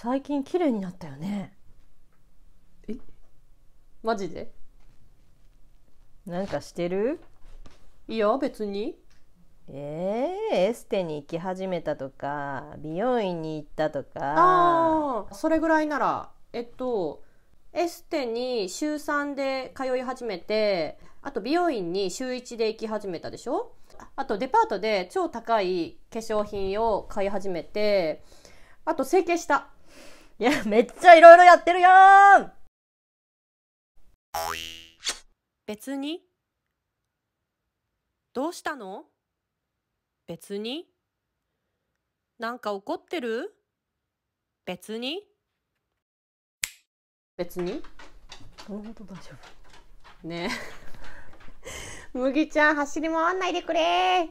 最近綺麗になったよねえマジでなんかしてるいや別にえー、エステに行き始めたとか美容院に行ったとかああそれぐらいならえっとエステに週3で通い始めてあと美容院に週1で行き始めたでしょあとデパートで超高い化粧品を買い始めてあと整形したいや、めっちゃいろいろやってるやん別にどうしたの別になんか怒ってる別に別にこの音大丈夫ねえ 麦ちゃん走り回んないでくれ